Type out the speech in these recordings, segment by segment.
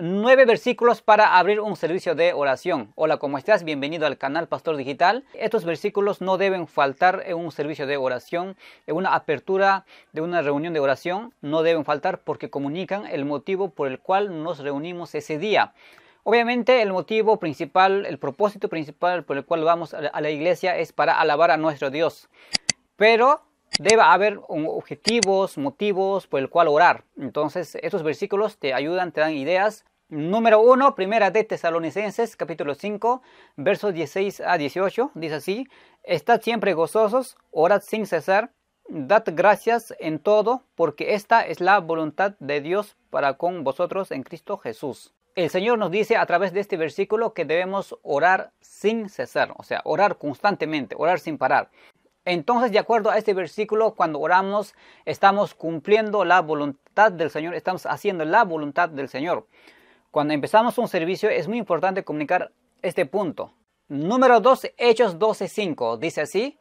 nueve versículos para abrir un servicio de oración. Hola, ¿cómo estás? Bienvenido al canal Pastor Digital. Estos versículos no deben faltar en un servicio de oración, en una apertura de una reunión de oración. No deben faltar porque comunican el motivo por el cual nos reunimos ese día. Obviamente el motivo principal, el propósito principal por el cual vamos a la iglesia es para alabar a nuestro Dios. Pero debe haber objetivos, motivos por el cual orar. Entonces, estos versículos te ayudan, te dan ideas número 1, primera de Tesalonicenses, capítulo 5, versos 16 a 18, dice así, Estad siempre gozosos, orad sin cesar, dad gracias en todo, porque esta es la voluntad de Dios para con vosotros en Cristo Jesús. El Señor nos dice a través de este versículo que debemos orar sin cesar, o sea, orar constantemente, orar sin parar. Entonces, de acuerdo a este versículo, cuando oramos, estamos cumpliendo la voluntad del Señor, estamos haciendo la voluntad del Señor. Cuando empezamos un servicio es muy importante comunicar este punto. Número 2, Hechos 12.5, dice así.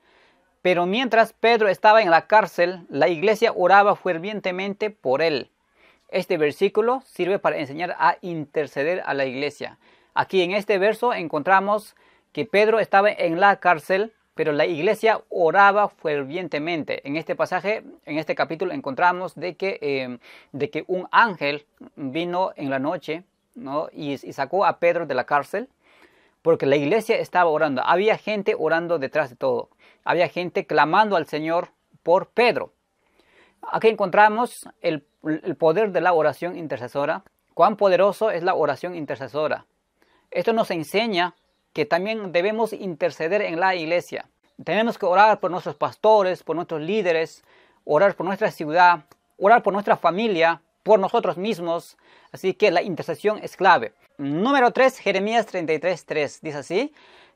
Pero mientras Pedro estaba en la cárcel, la iglesia oraba fervientemente por él. Este versículo sirve para enseñar a interceder a la iglesia. Aquí en este verso encontramos que Pedro estaba en la cárcel, pero la iglesia oraba fervientemente. En este pasaje, en este capítulo, encontramos de que, eh, de que un ángel vino en la noche y, sacó a Pedro de la cárcel porque la iglesia estaba orando. Había gente orando detrás de todo. Había gente clamando al Señor por Pedro. Aquí encontramos el, poder de la oración intercesora. Cuán poderoso es la oración intercesora. Esto nos enseña que también debemos interceder en la iglesia. Tenemos que orar por nuestros pastores, por nuestros líderes, orar por nuestra ciudad, orar por nuestra familia, por nosotros mismos. Así que la intercesión es clave. Número 3, Jeremías 3, dice así,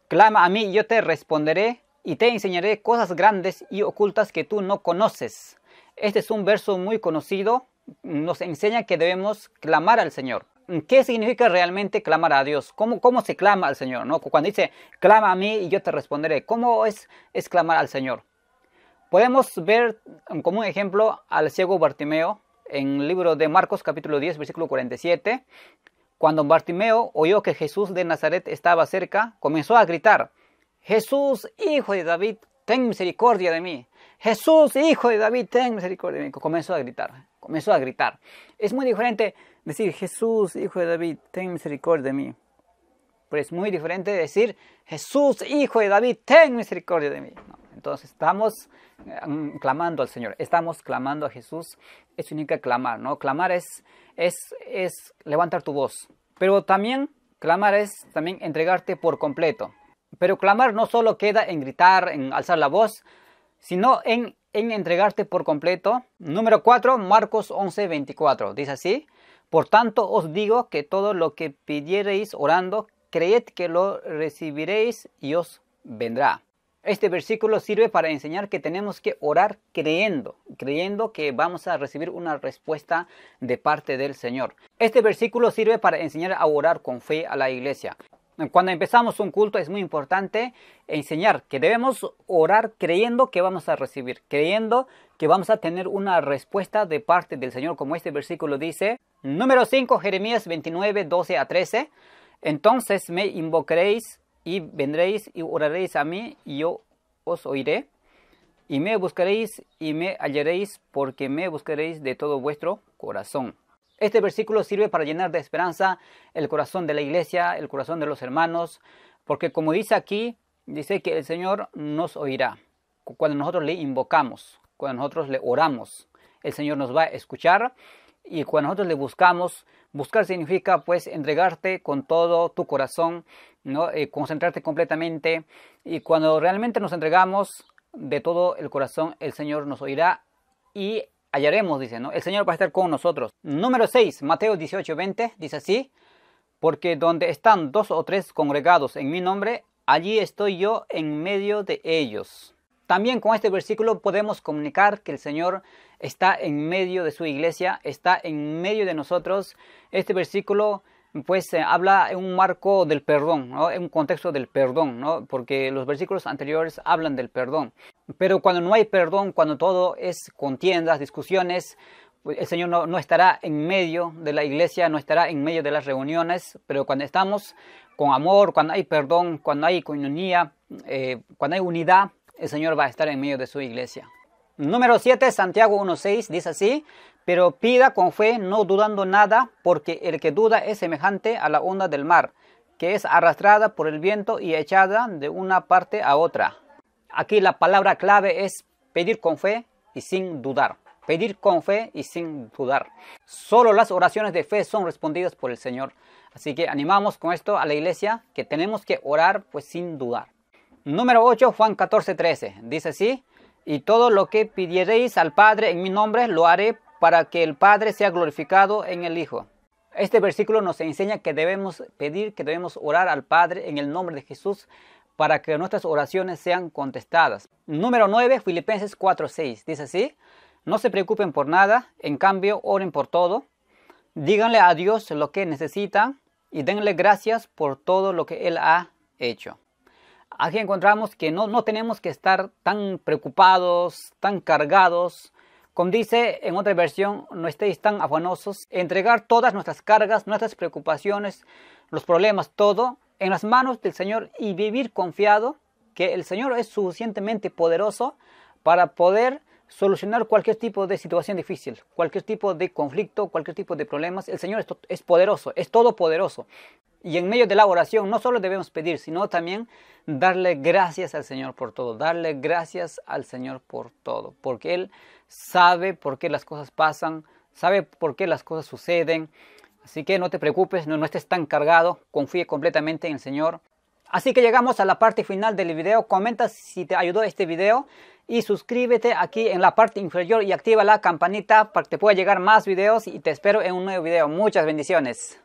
clama a mí y yo te responderé y te enseñaré cosas grandes y ocultas que tú no conoces. Este es un verso muy conocido, nos enseña que debemos clamar al Señor. ¿Qué significa realmente clamar a Dios? ¿Cómo, cómo se clama al Señor? ¿no? Cuando dice, clama a mí y yo te responderé, ¿cómo es, es clamar al Señor? Podemos ver como un ejemplo al ciego Bartimeo, en el libro de Marcos capítulo 10 versículo 47, cuando Bartimeo oyó que Jesús de Nazaret estaba cerca, comenzó a gritar, Jesús, hijo de David, ten misericordia de mí. Jesús, hijo de David, ten misericordia de mí. Comenzó a gritar, comenzó a gritar. Es muy diferente decir, Jesús, hijo de David, ten misericordia de mí. Pero es muy diferente decir, Jesús, hijo de David, ten misericordia de mí. No. Entonces estamos eh, clamando al Señor, estamos clamando a Jesús. es única clamar, ¿no? Clamar es, es, levantar tu voz. Pero también clamar es también entregarte por completo. Pero clamar no solo queda en gritar, en alzar la voz, sino en, en entregarte por completo. Número 4, Marcos 11, 24. Dice así, por tanto os digo que todo lo que pidiereis orando, creed que lo recibiréis y os vendrá. Este versículo sirve para enseñar que tenemos que orar creyendo, creyendo que vamos a recibir una respuesta de parte del Señor. Este versículo sirve para enseñar a orar con fe a la iglesia. Cuando empezamos un culto es muy importante enseñar que debemos orar creyendo que vamos a recibir, creyendo que vamos a tener una respuesta de parte del Señor, como este versículo dice. Número 5, Jeremías 29, 12 a 13. Entonces me invocaréis y vendréis y oraréis a mí y yo os oiré. Y me buscaréis y me hallaréis porque me buscaréis de todo vuestro corazón. Este versículo sirve para llenar de esperanza el corazón de la iglesia, el corazón de los hermanos, porque como dice aquí, dice que el Señor nos oirá. Cuando nosotros le invocamos, cuando nosotros le oramos, el Señor nos va a escuchar y cuando nosotros le buscamos, buscar significa pues entregarte con todo tu corazón, ¿no? Eh, concentrarte completamente. Y cuando realmente nos entregamos de todo el corazón, el Señor nos oirá y hallaremos, dice, ¿no? El Señor va a estar con nosotros. Número 6, Mateo 18, 20, dice así, porque donde están dos o tres congregados en mi nombre, allí estoy yo en medio de ellos. También con este versículo podemos comunicar que el Señor está en medio de su iglesia, está en medio de nosotros. Este versículo pues eh, habla en un marco del perdón, en un contexto del perdón, porque los versículos anteriores hablan del perdón. Pero cuando no hay perdón, cuando todo es contiendas, discusiones, pues, el Señor no, estará en medio de la iglesia, no estará en medio de las reuniones, pero cuando estamos con amor, cuando hay perdón, cuando hay comunión, eh, cuando hay unidad, el Señor va a estar en medio de su iglesia. Número 7, Santiago 1.6 dice así, pero pida con fe, no dudando nada, porque el que duda es semejante a la onda del mar, que es arrastrada por el viento y echada de una parte a otra. Aquí la palabra clave es pedir con fe y sin dudar. Pedir con fe y sin dudar. Solo las oraciones de fe son respondidas por el Señor. Así que animamos con esto a la iglesia que tenemos que orar pues sin dudar. Número 8, Juan 14, 13. Dice así, y todo lo que pidiereis al Padre en mi nombre lo haré para que el Padre sea glorificado en el Hijo. Este versículo nos enseña que debemos pedir, que debemos orar al Padre en el nombre de Jesús para que nuestras oraciones sean contestadas. Número 9, Filipenses 4:6. Dice así, no se preocupen por nada, en cambio oren por todo. Díganle a Dios lo que necesitan y denle gracias por todo lo que Él ha hecho aquí encontramos que no, no tenemos que estar tan preocupados, tan cargados. Como dice en otra versión, no estéis tan afanosos. Entregar todas nuestras cargas, nuestras preocupaciones, los problemas, todo en las manos del Señor y vivir confiado que el Señor es suficientemente poderoso para poder solucionar cualquier tipo de situación difícil, cualquier tipo de conflicto, cualquier tipo de problemas. El Señor es poderoso, es todopoderoso. Y en medio de la oración no solo debemos pedir, sino también darle gracias al Señor por todo, darle gracias al Señor por todo, porque Él sabe por qué las cosas pasan, sabe por qué las cosas suceden. Así que no te preocupes, no, no estés tan cargado, confíe completamente en el Señor. Así que llegamos a la parte final del video. Comenta si te ayudó este video y suscríbete aquí en la parte inferior y activa la campanita para que te pueda llegar más videos y te espero en un nuevo video. Muchas bendiciones.